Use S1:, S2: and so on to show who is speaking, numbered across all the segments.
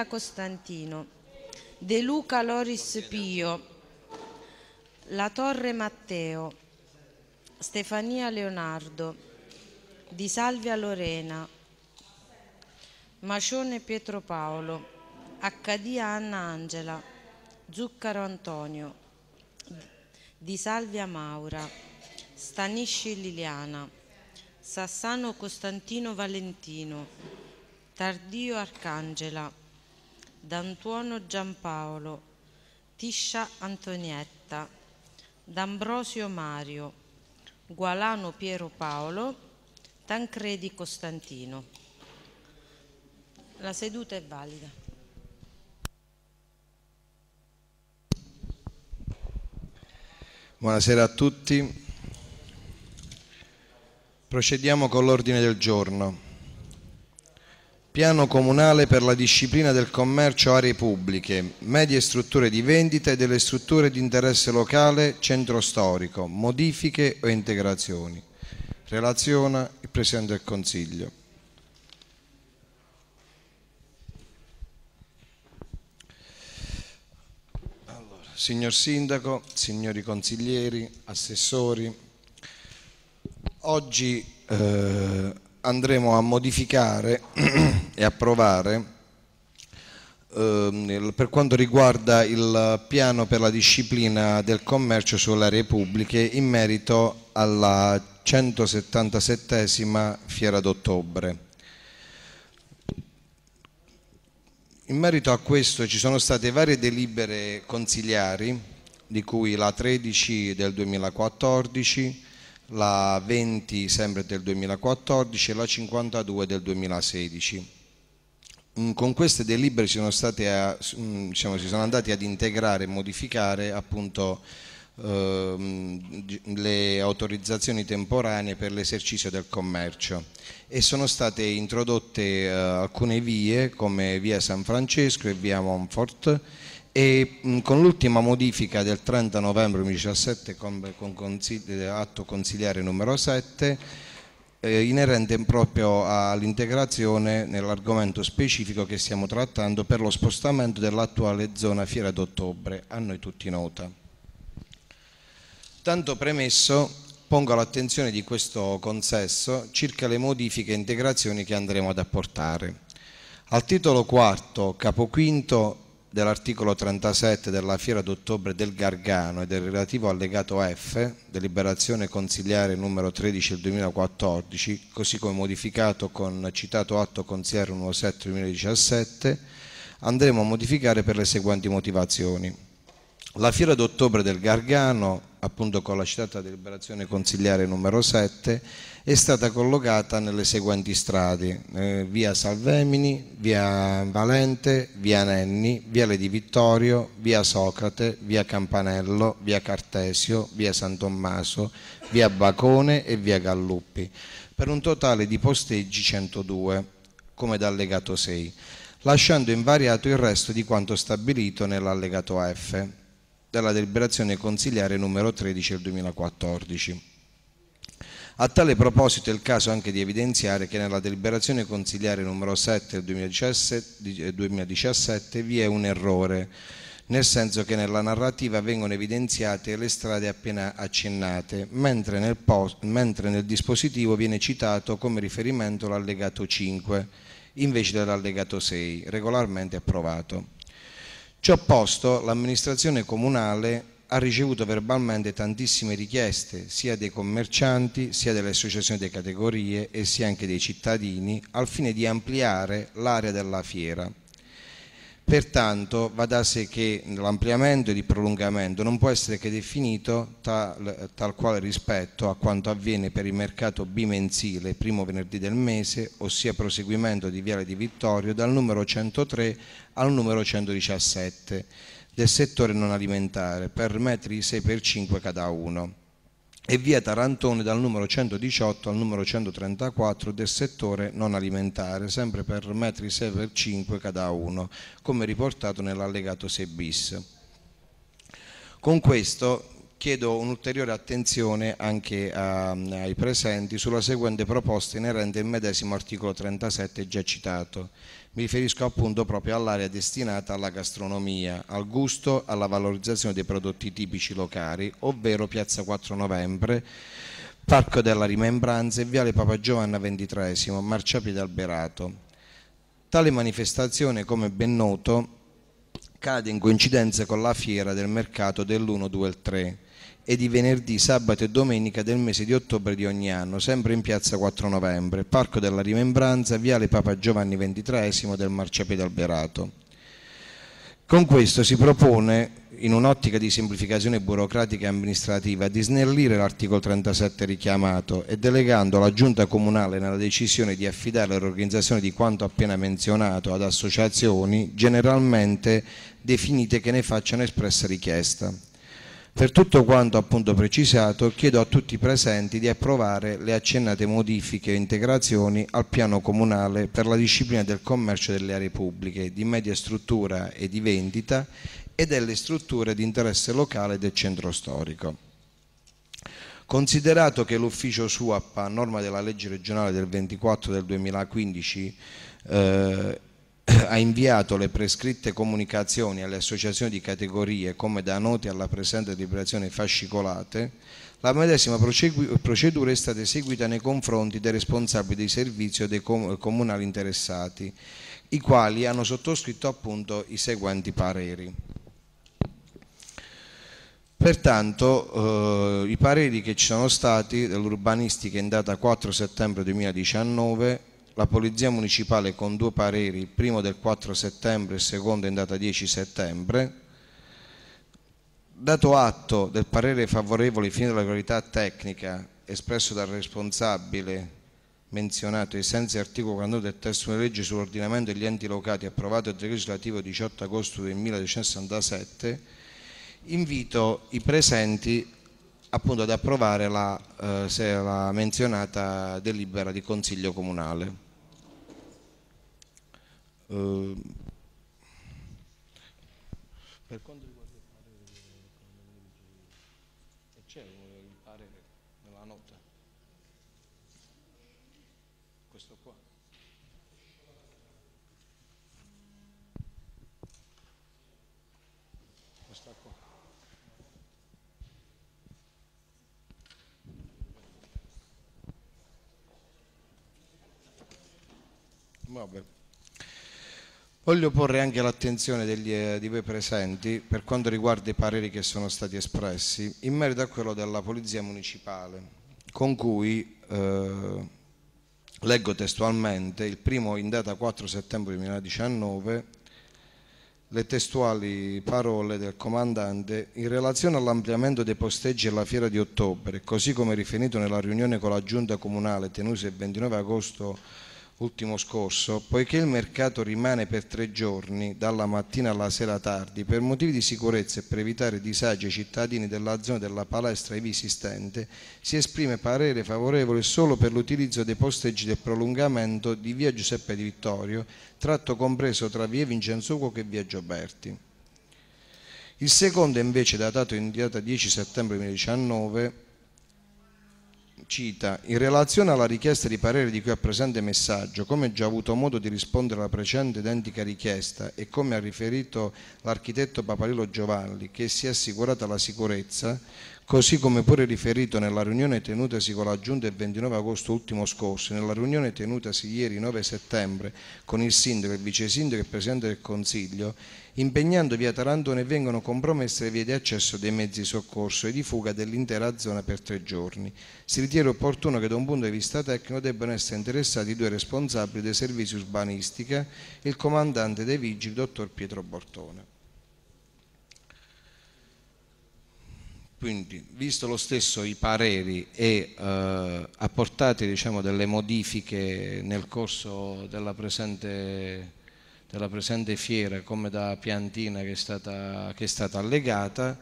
S1: Marcella Costantino, De Luca Loris Pio, La Torre Matteo, Stefania Leonardo, Di Salvia Lorena, Macione Pietro Paolo, Accadia Anna Angela, Zuccaro Antonio, Di Salvia Maura, Stanisci Liliana, Sassano Costantino Valentino, Tardio Arcangela, D'Antuono Giampaolo, Tiscia Antonietta, D'Ambrosio Mario, Gualano Piero Paolo, Tancredi Costantino. La seduta è valida. Buonasera a tutti. Procediamo con l'ordine del giorno piano comunale per la disciplina del commercio aree pubbliche, medie strutture di vendita e delle strutture di interesse locale, centro storico, modifiche o integrazioni. Relaziona il Presidente del Consiglio. signor Sindaco, signori consiglieri, assessori, oggi eh, andremo a modificare e approvare ehm, per quanto riguarda il piano per la disciplina del commercio sulle aree pubbliche in merito alla 177 fiera d'ottobre. In merito a questo ci sono state varie delibere consigliari, di cui la 13 del 2014, la 20 sempre del 2014 e la 52 del 2016. Mm, con queste delibere si sono, a, mm, diciamo, si sono andati ad integrare e modificare appunto ehm, le autorizzazioni temporanee per l'esercizio del commercio e sono state introdotte eh, alcune vie come via San Francesco e via Monfort e con l'ultima modifica del 30 novembre 2017 con, con consigli, atto consigliere numero 7 eh, inerente proprio all'integrazione nell'argomento specifico che stiamo trattando per lo spostamento dell'attuale zona Fiera d'Ottobre, a noi tutti nota. Tanto premesso, pongo all'attenzione di questo consesso circa le modifiche e integrazioni che andremo ad apportare. Al titolo quarto, capo quinto, dell'articolo 37 della Fiera d'Ottobre del Gargano e del relativo allegato F, deliberazione consiliare numero 13 del 2014, così come modificato con citato atto consigliere 17 2017, andremo a modificare per le seguenti motivazioni. La Fiera d'Ottobre del Gargano appunto con la citata deliberazione consigliare numero 7, è stata collocata nelle seguenti strade, eh, via Salvemini, via Valente, via Nenni, via Le di Vittorio, via Socrate, via Campanello, via Cartesio, via San Tommaso, via Bacone e via Galluppi, per un totale di posteggi 102, come dallegato 6, lasciando invariato il resto di quanto stabilito nell'allegato F dalla deliberazione consigliare numero 13 del 2014. A tale proposito è il caso anche di evidenziare che nella deliberazione consigliare numero 7 del 2017 vi è un errore, nel senso che nella narrativa vengono evidenziate le strade appena accennate, mentre nel, mentre nel dispositivo viene citato come riferimento l'allegato 5 invece dell'allegato 6, regolarmente approvato. Ciò posto, l'amministrazione comunale ha ricevuto verbalmente tantissime richieste sia dei commercianti, sia delle associazioni di categorie e sia anche dei cittadini al fine di ampliare l'area della fiera Pertanto va da sé che l'ampliamento e il prolungamento non può essere che definito tal, tal, quale rispetto a quanto avviene per il mercato bimensile primo venerdì del mese, ossia proseguimento di Viale di Vittorio dal numero 103 al numero 117 del settore non alimentare per metri 6 x 5 cada uno e via Tarantone dal numero 118 al numero 134 del settore non alimentare, sempre per metri 6 per 5 cada uno, come riportato nell'allegato 6 bis. Con questo chiedo un'ulteriore attenzione anche a, ai presenti sulla seguente proposta inerente al medesimo articolo 37 già citato mi riferisco appunto proprio all'area destinata alla gastronomia, al gusto, alla valorizzazione dei prodotti tipici locali, ovvero Piazza 4 Novembre, Parco della Rimembranza e Viale Papa Giovanna XXIII, marciapiede alberato. Tale manifestazione, come ben noto, cade in coincidenza con la fiera del mercato dell'1, 2 e 3 e di venerdì, sabato e domenica del mese di ottobre di ogni anno, sempre in piazza 4 novembre, Parco della Rimembranza, Viale Papa Giovanni XXIII del Marciapiede Alberato. Con questo si propone, in un'ottica di semplificazione burocratica e amministrativa, di snellire l'articolo 37 richiamato e delegando la Giunta Comunale nella decisione di affidare l'organizzazione di quanto appena menzionato ad associazioni generalmente definite che ne facciano espressa richiesta per tutto quanto appunto precisato, chiedo a tutti i presenti di approvare le accennate modifiche e integrazioni al piano comunale per la disciplina del commercio delle aree pubbliche, di media struttura e di vendita e delle strutture di interesse locale del centro storico. Considerato che l'ufficio SUAP, a norma della legge regionale del 24 del 2015, eh, ha inviato le prescritte comunicazioni alle associazioni di categorie come da noti alla presente deliberazione fascicolate, la medesima procedura è stata eseguita nei confronti dei responsabili dei servizi o dei comunali interessati, i quali hanno sottoscritto appunto i seguenti pareri. Pertanto eh, i pareri che ci sono stati dell'urbanistica in data 4 settembre 2019 la Polizia Municipale con due pareri, primo del 4 settembre e secondo in data 10 settembre, dato atto del parere favorevole in fine della qualità tecnica espresso dal responsabile menzionato ai sensi dell'articolo 42 del testo della legge sull'ordinamento degli enti locati approvato il legislativo 18 agosto 1967, invito i presenti appunto ad approvare la, eh, la menzionata delibera di Consiglio Comunale. Ehm, per quanto riguarda il parere, c'è il parere nella nota? Questo qua. Questa qua. Vabbè. Voglio porre anche l'attenzione degli, eh, di voi presenti per quanto riguarda i pareri che sono stati espressi in merito a quello della Polizia Municipale, con cui, eh, leggo testualmente, il primo in data 4 settembre 2019, le testuali parole del comandante in relazione all'ampliamento dei posteggi alla fiera di ottobre, così come riferito nella riunione con la giunta comunale tenuta il 29 agosto ultimo scorso, poiché il mercato rimane per tre giorni, dalla mattina alla sera tardi, per motivi di sicurezza e per evitare disagi ai cittadini della zona della palestra ivi esistente, si esprime parere favorevole solo per l'utilizzo dei posteggi del prolungamento di via Giuseppe di Vittorio, tratto compreso tra via Vincenzo Cuoco e via Gioberti. Il secondo invece datato in data 10 settembre 2019 cita, in relazione alla richiesta di parere di cui al presente messaggio, come già avuto modo di rispondere alla precedente identica richiesta e come ha riferito l'architetto Paparello Giovanni, che si è assicurata la sicurezza, così come pure riferito nella riunione tenutasi con la Giunta il 29 agosto ultimo scorso, nella riunione tenutasi ieri 9 settembre con il Sindaco, il Vice Sindaco e il Presidente del Consiglio, impegnando via Tarantone vengono compromesse le vie di accesso dei mezzi di soccorso e di fuga dell'intera zona per tre giorni. Si ritiene opportuno che da un punto di vista tecnico debbano essere interessati i due responsabili dei servizi urbanistica e il comandante dei vigili, dottor Pietro Bortone. Quindi, visto lo stesso i pareri e eh, apportate diciamo, delle modifiche nel corso della presente, della presente, fiera, come da piantina che è stata, che è stata allegata,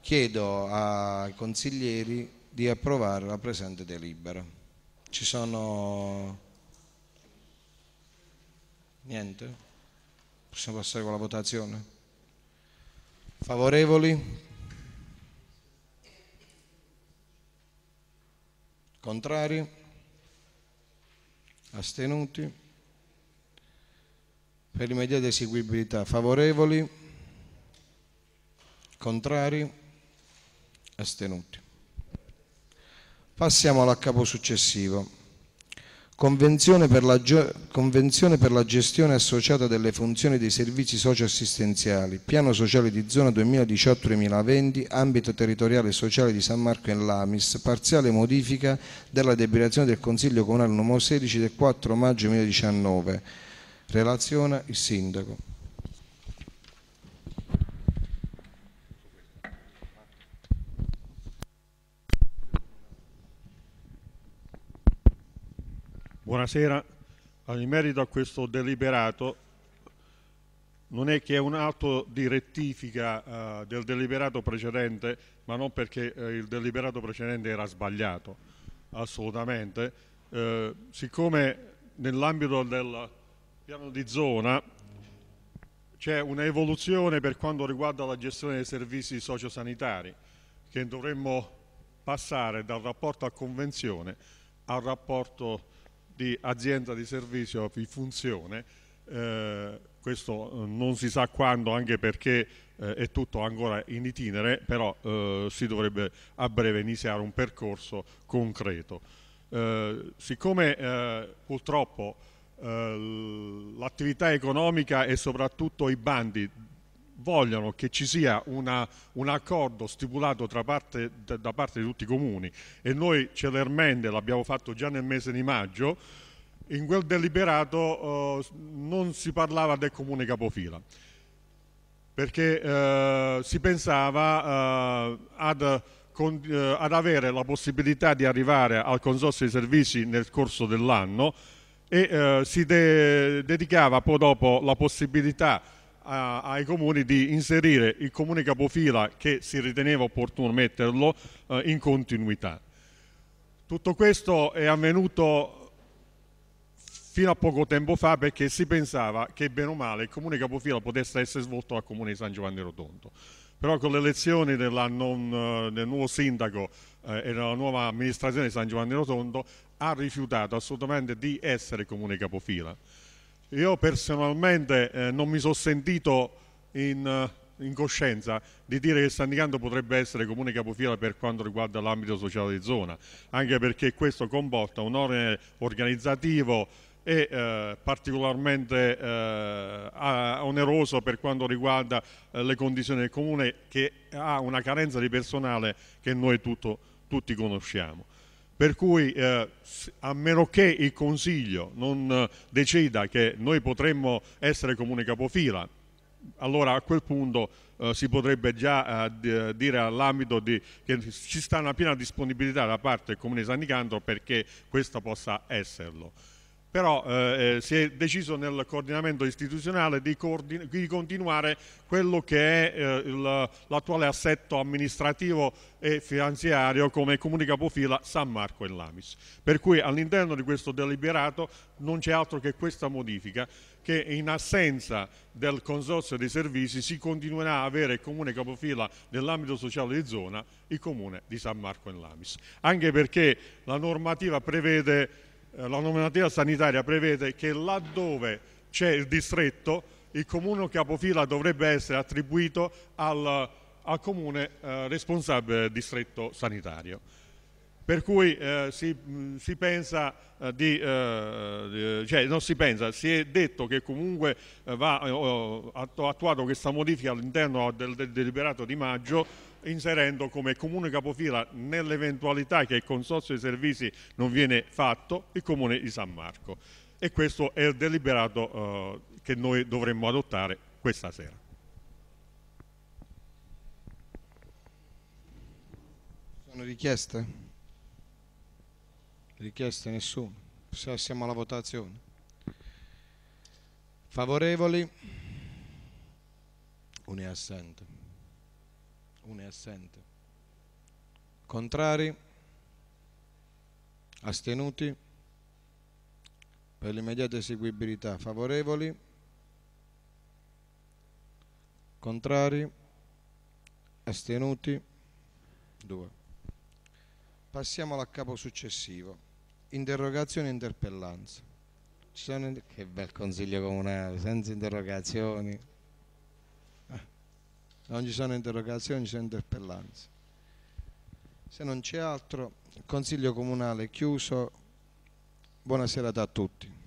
S1: chiedo ai consiglieri di approvare la presente delibera. Ci sono... Niente? Possiamo passare con la votazione? Favorevoli? Contrari? Astenuti? Per l'immediata eseguibilità favorevoli? Contrari? Astenuti. Passiamo alla capo successivo. Convenzione per, la, Convenzione per, la, gestione associata delle funzioni dei servizi socioassistenziali, Piano sociale di zona 2018-2020, ambito territoriale e sociale di San Marco e Lamis, parziale modifica della deliberazione del Consiglio Comunale numero 16 del 4 maggio 2019. Relazione il Sindaco.
S2: Buonasera. In merito a questo deliberato, non è che è un atto di rettifica eh, del deliberato precedente, ma non perché eh, il deliberato precedente era sbagliato, assolutamente. Eh, siccome nell'ambito del piano di zona c'è un'evoluzione per quanto riguarda la gestione dei servizi sociosanitari, che dovremmo passare dal rapporto a convenzione al rapporto di azienda di servizio di funzione, eh, questo eh, non si sa quando anche perché eh, è tutto ancora in itinere, però eh, si dovrebbe a breve iniziare un percorso concreto. Eh, siccome eh, purtroppo l'attività economica e soprattutto i bandi vogliono che ci sia una, un accordo stipulato parte, da parte di tutti i comuni e noi celermente l'abbiamo fatto già nel mese di maggio, in quel deliberato eh, non si parlava del comune capofila perché eh, si pensava eh, ad, con, eh, ad avere la possibilità di arrivare al consorzio di servizi nel corso dell'anno e eh, si de dedicava poi dopo la possibilità a, ai comuni di inserire il comune capofila che si riteneva opportuno metterlo eh, in continuità. Tutto questo è avvenuto fino a poco tempo fa perché si pensava che bene o male il comune capofila potesse essere svolto dal comune di San Giovanni Rotondo. Però con le elezioni non, eh, del nuovo sindaco eh, e della nuova amministrazione di San Giovanni Rotondo ha rifiutato assolutamente di essere comune capofila. Io personalmente eh, non mi sono sentito in, eh, in, coscienza di dire che San Nicandro potrebbe essere comune capofila per quanto riguarda l'ambito sociale di zona, anche perché questo comporta un ordine organizzativo e eh, particolarmente eh, oneroso per quanto riguarda eh, le condizioni del comune che ha una carenza di personale che noi tutto, tutti conosciamo. Per cui eh, a meno che il Consiglio non eh, decida che noi potremmo essere comune capofila, allora a quel punto eh, si potrebbe già eh, dire all'ambito che ci sta una piena disponibilità da parte del Comune di San Nicandro perché questo possa esserlo però eh, eh, si è deciso nel coordinamento istituzionale di, coordin di continuare quello che è eh, l'attuale assetto amministrativo e finanziario come comunica Pofila San Marco e Lamis. Per cui all'interno di questo deliberato non c'è altro che questa modifica che in assenza del consorzio dei servizi si continuerà a avere il comune capofila nell'ambito sociale di zona il comune di San Marco e Lamis. Anche perché la normativa prevede eh, la normativa sanitaria prevede che laddove c'è il distretto, il comune capofila dovrebbe essere attribuito al, al comune eh, responsabile del distretto sanitario. Per cui eh, si, si, pensa eh, di, eh, cioè non si pensa, si è detto che comunque eh, va attuato questa modifica all'interno del, del deliberato di maggio inserendo come comune capofila nell'eventualità che il consorzio dei servizi non viene fatto il comune di San Marco e questo è il deliberato eh, che noi dovremmo adottare questa sera. Sono richieste?
S1: Richieste nessuno. Passiamo alla votazione. Favorevoli? Un assente uno è assente. Contrari? Astenuti? Per l'immediata eseguibilità favorevoli? Contrari? Astenuti? Due. Passiamo al capo successivo. Interrogazione e interpellanza. Ci sono... Che bel consiglio comunale, senza interrogazioni non ci sono interrogazioni, ci sono interpellanze. Se non c'è altro, il Consiglio Comunale è chiuso. Buona serata a tutti.